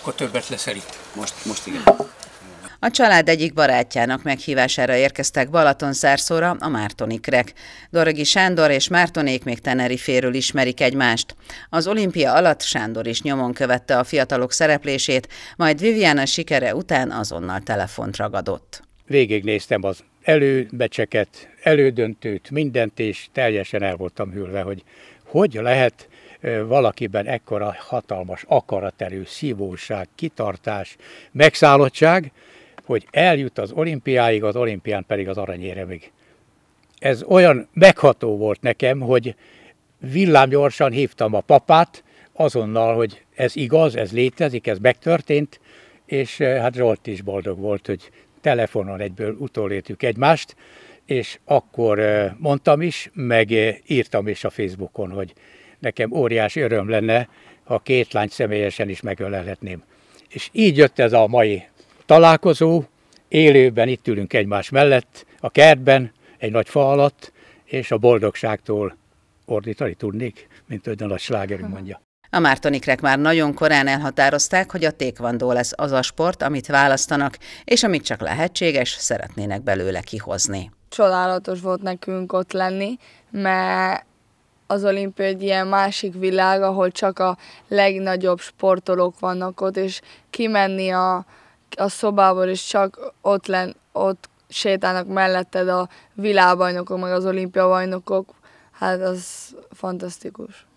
akkor többet leszel itt. Most, most igen. A család egyik barátjának meghívására érkeztek Balaton szárszóra a Mártonikrek. Dorogi Sándor és Mártonék még féről ismerik egymást. Az olimpia alatt Sándor is nyomon követte a fiatalok szereplését, majd Viviana sikere után azonnal telefont ragadott. néztem az előbecseket, elődöntőt, mindent, és teljesen el voltam hűlve, hogy hogy lehet valakiben ekkora hatalmas akaraterő, szívóság, kitartás, megszállottság, hogy eljut az olimpiáig, az olimpián pedig az aranyéremig. Ez olyan megható volt nekem, hogy villámgyorsan hívtam a papát, azonnal, hogy ez igaz, ez létezik, ez megtörtént, és hát Zsolt is boldog volt, hogy telefonon egyből utolértük egymást, és akkor mondtam is, meg írtam is a Facebookon, hogy nekem óriási öröm lenne, ha két lányt személyesen is megölelhetném. És így jött ez a mai találkozó, élőben itt ülünk egymás mellett, a kertben, egy nagy fa alatt, és a boldogságtól ordítani tudnék, mint olyan a slágerünk mondja. A mártonikrek már nagyon korán elhatározták, hogy a tékvandó lesz az a sport, amit választanak, és amit csak lehetséges, szeretnének belőle kihozni. Csodálatos volt nekünk ott lenni, mert az olimpia egy ilyen másik világ, ahol csak a legnagyobb sportolók vannak ott, és kimenni a, a szobából, és csak ott, len, ott sétálnak melletted a világbajnokok, meg az olimpia bajnokok, hát az fantasztikus.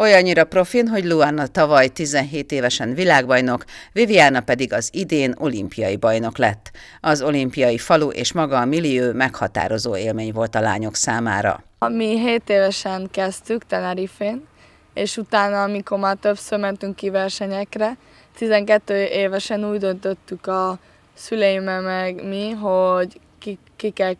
Olyannyira profin, hogy Luana tavaly 17 évesen világbajnok, Viviana pedig az idén olimpiai bajnok lett. Az olimpiai falu és maga a millió meghatározó élmény volt a lányok számára. Mi 7 évesen kezdtük Tenerife-n, és utána, amikor már többször mentünk ki versenyekre, 12 évesen úgy döntöttük a szüleimmel meg mi, hogy ki, ki, kell,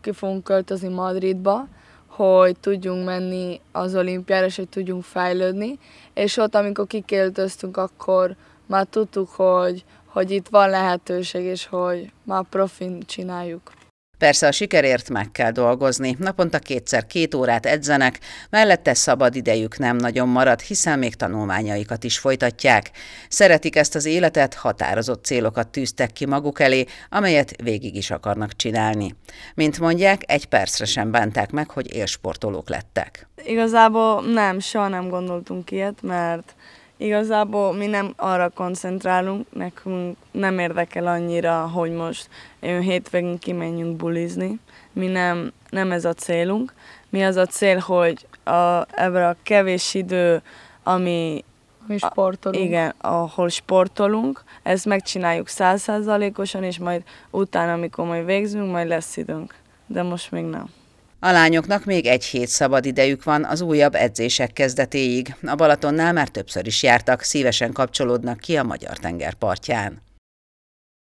ki fogunk költözni Madridba, hogy tudjunk menni az olimpiára, és hogy tudjunk fejlődni. És ott, amikor kiköltöztünk, akkor már tudtuk, hogy, hogy itt van lehetőség, és hogy már profin csináljuk. Persze a sikerért meg kell dolgozni, naponta kétszer két órát edzenek, mellette szabad idejük nem nagyon marad, hiszen még tanulmányaikat is folytatják. Szeretik ezt az életet, határozott célokat tűztek ki maguk elé, amelyet végig is akarnak csinálni. Mint mondják, egy percre sem bánták meg, hogy élsportolók lettek. Igazából nem, soha nem gondoltunk ilyet, mert Igazából mi nem arra koncentrálunk, nekünk nem érdekel annyira, hogy most hétvégén kimenjünk bulizni. Mi nem, nem ez a célunk. Mi az a cél, hogy a, ebben a kevés idő, ami mi sportolunk. A, igen, ahol sportolunk, ezt megcsináljuk százszázalékosan, és majd utána, amikor majd végzünk, majd lesz időnk. De most még nem. A lányoknak még egy hét szabad idejük van az újabb edzések kezdetéig. A Balatonnál már többször is jártak, szívesen kapcsolódnak ki a magyar tenger partján.